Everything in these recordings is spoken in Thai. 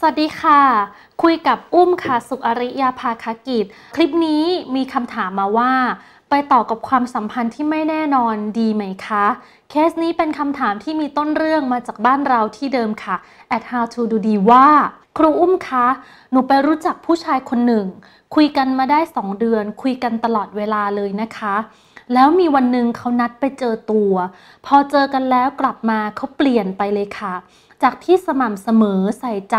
สวัสดีค่ะ คุยกับอุ้มค่ะ สุอริยาภาคากิจ คลิปนี้มีคำถามมาว่า ไปต่อกับความสัมพันธ์ที่ไม่แน่นอนดีไหมคะ เคสนี้เป็นคำถามที่มีต้นเรื่องมาจากบ้านเราที่เดิมค่ะ at how to do ดีว่า ครูอุ้มคะหนูไปรู้จักผู้ชายคนหนึ่ง คุยกันมาได้ 2 เดือน คุยกันตลอดเวลาเลยนะคะแล้วมีวันหนึ่งเขานัดไปเจอตัว พอเจอกันแล้วกลับมาเขาเปลี่ยนไปเลยค่ะ จากที่สม่ำเสมอใส่ใจ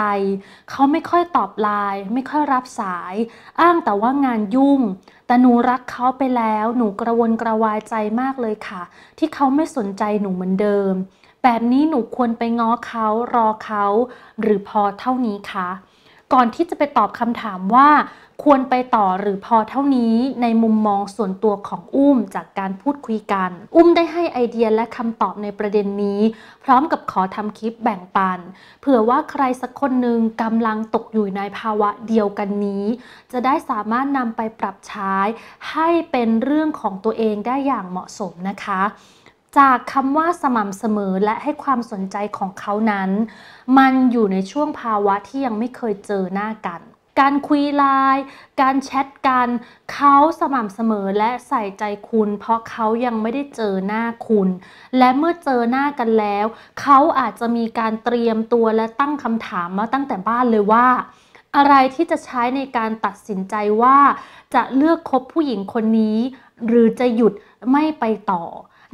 เขาไม่ค่อยตอบไลน์ไม่ค่อยรับสาย อ้างแต่ว่างานยุ่งแต่หนูรักเขาไปแล้วหนูกระวนกระวายใจมากเลยค่ะ ที่เขาไม่สนใจหนูเหมือนเดิม แบบนี้หนูควรไปง้อเขารอเขาหรือพอเท่านี้คะก่อนที่จะไปตอบคำถามว่า ควรไปต่อหรือพอเท่านี้ในมุมมองส่วนตัวของอุ้มจากการพูดคุยกันอุ้มได้ให้ไอเดียและคำตอบในประเด็นนี้ พร้อมกับขอทำคลิปแบ่งปัน เผื่อว่าใครสักคนหนึ่งกำลังตกอยู่ในภาวะเดียวกันนี้ จะได้สามารถนำไปปรับใช้ให้เป็นเรื่องของตัวเองได้อย่างเหมาะสมนะคะจากคำว่าสม่ำเสมอและให้ความสนใจของเขานั้น มันอยู่ในช่วงภาวะที่ยังไม่เคยเจอหน้ากัน การคุยไลน์ การแชทกัน เขาสม่ำเสมอและใส่ใจคุณ เพราะเขายังไม่ได้เจอหน้าคุณ และเมื่อเจอหน้ากันแล้ว เขาอาจจะมีการเตรียมตัวและตั้งคำถามมา ตั้งแต่บ้านเลยว่า อะไรที่จะใช้ในการตัดสินใจว่า จะเลือกคบผู้หญิงคนนี้ หรือจะหยุดไม่ไปต่อ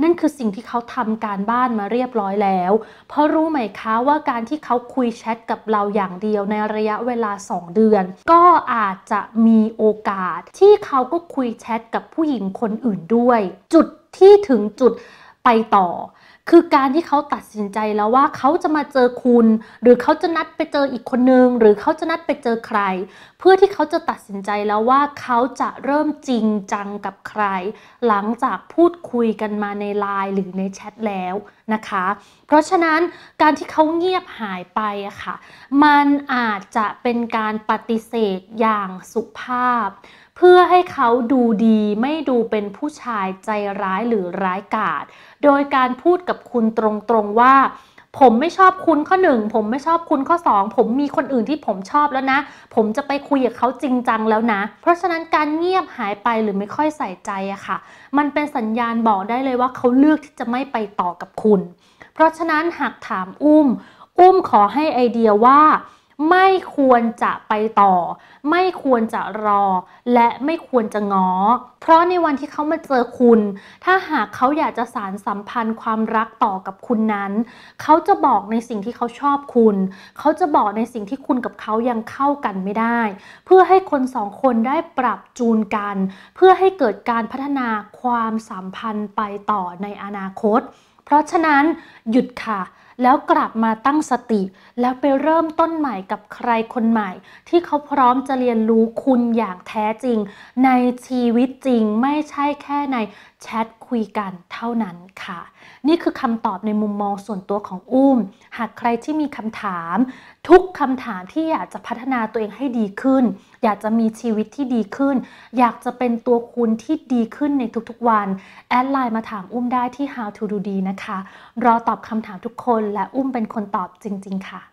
นั่นคือสิ่งที่เขาทำการบ้านมาเรียบร้อยแล้ว เพราะรู้ไหมคะว่าการที่เขาคุยแชทกับเราอย่างเดียวในระยะเวลา2 เดือน ก็อาจจะมีโอกาสที่เขาก็คุยแชทกับผู้หญิงคนอื่นด้วย จุดที่ถึงจุดไปต่อ คือการที่เขาตัดสินใจแล้วว่าเขาจะมาเจอคุณ หรือเขาจะนัดไปเจออีกคนนึงหรือเขาจะนัดไปเจอใคร เพื่อที่เขาจะตัดสินใจแล้วว่าเขาจะเริ่มจริงจังกับใครหลังจากพูดคุยกันมาในไลน์หรือในแชทแล้วนะคะ เพราะฉะนั้นการที่เขาเงียบหายไปอะค่ะมันอาจจะเป็นการปฏิเสธอย่างสุภาพเพื่อให้เขาดูดีไม่ดูเป็นผู้ชายใจร้ายหรือร้ายกาจโดยการพูดกับคุณตรงๆว่า ผมไม่ชอบคุณข้อหนึ่งผมไม่ชอบคุณข้อสองผมมีคนอื่นที่ผมชอบแล้วนะ ผมจะไปคุยกับเขาจริงจังแล้วนะ เพราะฉะนั้นการเงียบหายไปหรือไม่ค่อยใส่ใจอะค่ะ มันเป็นสัญญาณบอกได้เลยว่า เขาเลือกที่จะไม่ไปต่อกับคุณ เพราะฉะนั้นหากถามอุ้มอุ้มขอให้ไอเดียว่าไม่ควรจะไปต่อ ไม่ควรจะรอและไม่ควรจะงอ้อเพราะในวันที่เขามาเจอคุณ ถ้าหากเขาอยากจะสารสัมพันธ์ความรักต่อกับคุณนั้น เขาจะบอกในสิ่งที่เขาชอบคุณ เขาจะบอกในสิ่งที่คุณกับเขายังเข้ากันไม่ได้ เพื่อให้คนสองคนได้ปรับจูนกัน เพื่อให้เกิดการพัฒนาความสัมพันธ์ไปต่อในอนาคต เพราะฉะนั้นหยุดค่ะแล้วกลับมาตั้งสติ แล้วไปเริ่มต้นใหม่กับใครคนใหม่ ที่เขาพร้อมจะเรียนรู้คุณอย่างแท้จริง ในชีวิตจริงไม่ใช่แค่ในแชทคุยกันเท่านั้นค่ะ นี่คือคำตอบในมุมมองส่วนตัวของอุ้ม หากใครที่มีคำถาม ทุกคำถามที่อยากจะพัฒนาตัวเองให้ดีขึ้น อยากจะมีชีวิตที่ดีขึ้น อยากจะเป็นตัวคุณที่ดีขึ้นในทุกๆวันแอดไลน์มาถามอุ้มได้ที่ how to do ดีนะคะ รอตอบคำถามทุกคน และอุ้มเป็นคนตอบจริงๆค่ะ